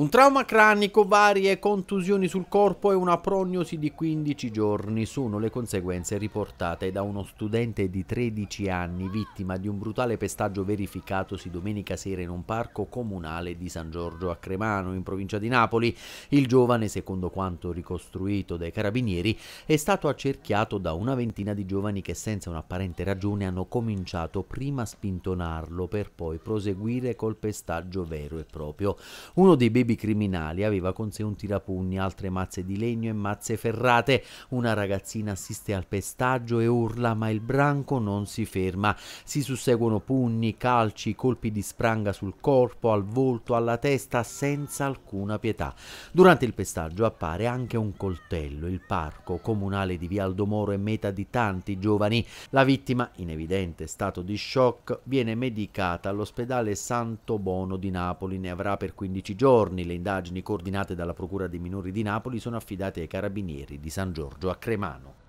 Un trauma cranico, varie contusioni sul corpo e una prognosi di 15 giorni sono le conseguenze riportate da uno studente di 13 anni vittima di un brutale pestaggio verificatosi domenica sera in un parco comunale di San Giorgio a Cremano, in provincia di Napoli. Il giovane, secondo quanto ricostruito dai carabinieri, è stato accerchiato da una ventina di giovani che senza un'apparente ragione hanno cominciato prima a spintonarlo per poi proseguire col pestaggio vero e proprio. Uno dei baby alibi criminali. Aveva con sé un tirapugni, altre mazze di legno e mazze ferrate. Una ragazzina assiste al pestaggio e urla, ma il branco non si ferma. Si susseguono pugni, calci, colpi di spranga sul corpo, al volto, alla testa, senza alcuna pietà. Durante il pestaggio appare anche un coltello. Il parco comunale di Via Aldomoro è meta di tanti giovani. La vittima, in evidente stato di shock, viene medicata all'ospedale Santo Bono di Napoli. Ne avrà per 15 giorni giorni le indagini coordinate dalla Procura dei minori di Napoli sono affidate ai carabinieri di San Giorgio a Cremano.